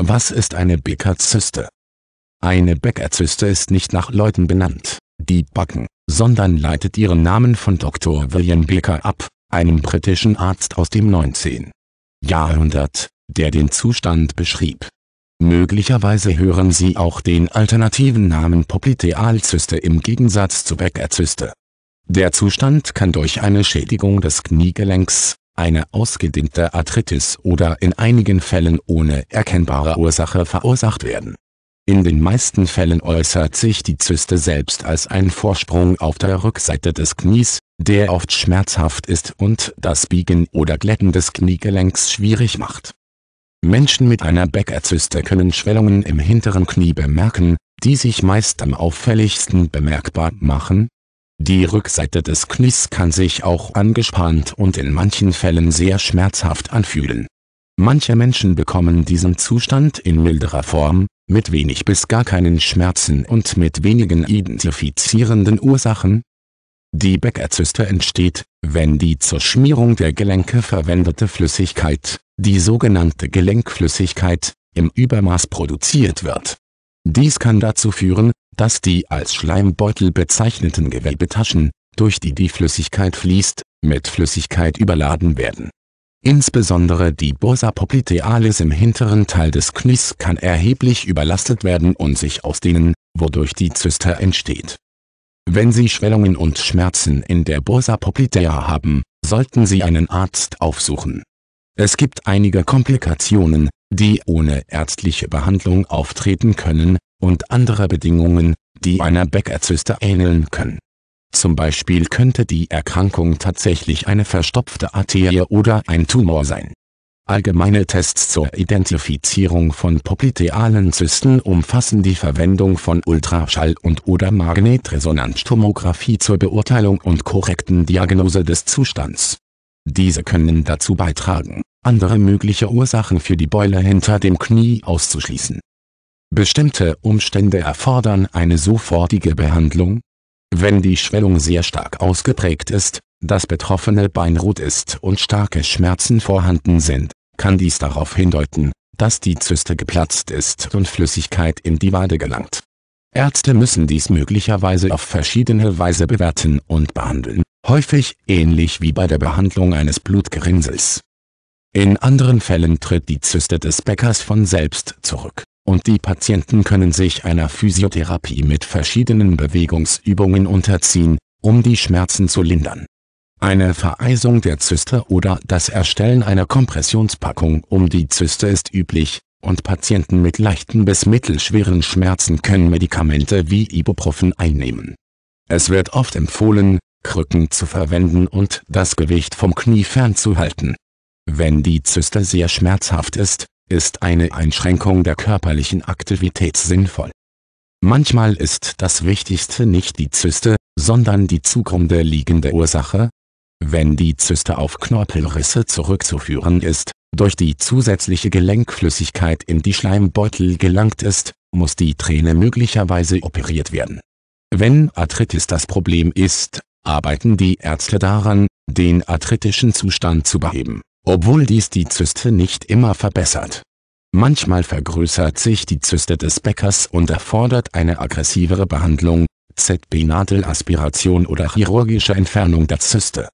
Was ist eine Bäckerzyste? Eine Bäckerzyste ist nicht nach Leuten benannt, die backen, sondern leitet ihren Namen von Dr. William Becker ab, einem britischen Arzt aus dem 19. Jahrhundert, der den Zustand beschrieb. Möglicherweise hören Sie auch den alternativen Namen Poplitealzyste im Gegensatz zu Bäckerzyste. Der Zustand kann durch eine Schädigung des Kniegelenks, eine ausgedehnte Arthritis oder in einigen Fällen ohne erkennbare Ursache verursacht werden. In den meisten Fällen äußert sich die Zyste selbst als ein Vorsprung auf der Rückseite des Knies, der oft schmerzhaft ist und das Biegen oder Glätten des Kniegelenks schwierig macht. Menschen mit einer Beckerzyste können Schwellungen im hinteren Knie bemerken, die sich meist am auffälligsten bemerkbar machen, die Rückseite des Knies kann sich auch angespannt und in manchen Fällen sehr schmerzhaft anfühlen. Manche Menschen bekommen diesen Zustand in milderer Form, mit wenig bis gar keinen Schmerzen und mit wenigen identifizierenden Ursachen. Die Beckerzyste entsteht, wenn die zur Schmierung der Gelenke verwendete Flüssigkeit, die sogenannte Gelenkflüssigkeit, im Übermaß produziert wird. Dies kann dazu führen, dass die als Schleimbeutel bezeichneten Gewebetaschen, durch die die Flüssigkeit fließt, mit Flüssigkeit überladen werden. Insbesondere die Bursa poplitealis im hinteren Teil des Knies kann erheblich überlastet werden und sich ausdehnen, wodurch die Zyste entsteht. Wenn Sie Schwellungen und Schmerzen in der Bursa poplitea haben, sollten Sie einen Arzt aufsuchen. Es gibt einige Komplikationen, die ohne ärztliche Behandlung auftreten können, und anderer Bedingungen, die einer Beckerzyste ähneln können. Zum Beispiel könnte die Erkrankung tatsächlich eine verstopfte Arterie oder ein Tumor sein. Allgemeine Tests zur Identifizierung von poplitealen Zysten umfassen die Verwendung von Ultraschall- und oder Magnetresonanztomographie zur Beurteilung und korrekten Diagnose des Zustands. Diese können dazu beitragen, andere mögliche Ursachen für die Beule hinter dem Knie auszuschließen Bestimmte Umstände erfordern eine sofortige Behandlung. Wenn die Schwellung sehr stark ausgeprägt ist, das betroffene Bein rot ist und starke Schmerzen vorhanden sind, kann dies darauf hindeuten, dass die Zyste geplatzt ist und Flüssigkeit in die Wade gelangt. Ärzte müssen dies möglicherweise auf verschiedene Weise bewerten und behandeln, häufig ähnlich wie bei der Behandlung eines Blutgerinnsels. In anderen Fällen tritt die Zyste des Bäckers von selbst zurück und die Patienten können sich einer Physiotherapie mit verschiedenen Bewegungsübungen unterziehen, um die Schmerzen zu lindern. Eine Vereisung der Zyste oder das Erstellen einer Kompressionspackung um die Zyste ist üblich, und Patienten mit leichten bis mittelschweren Schmerzen können Medikamente wie Ibuprofen einnehmen. Es wird oft empfohlen, Krücken zu verwenden und das Gewicht vom Knie fernzuhalten. Wenn die Zyste sehr schmerzhaft ist, ist eine Einschränkung der körperlichen Aktivität sinnvoll. Manchmal ist das Wichtigste nicht die Zyste, sondern die zugrunde liegende Ursache. Wenn die Zyste auf Knorpelrisse zurückzuführen ist, durch die zusätzliche Gelenkflüssigkeit in die Schleimbeutel gelangt ist, muss die Träne möglicherweise operiert werden. Wenn Arthritis das Problem ist, arbeiten die Ärzte daran, den arthritischen Zustand zu beheben obwohl dies die Zyste nicht immer verbessert. Manchmal vergrößert sich die Zyste des Bäckers und erfordert eine aggressivere Behandlung, ZB-Nadelaspiration oder chirurgische Entfernung der Zyste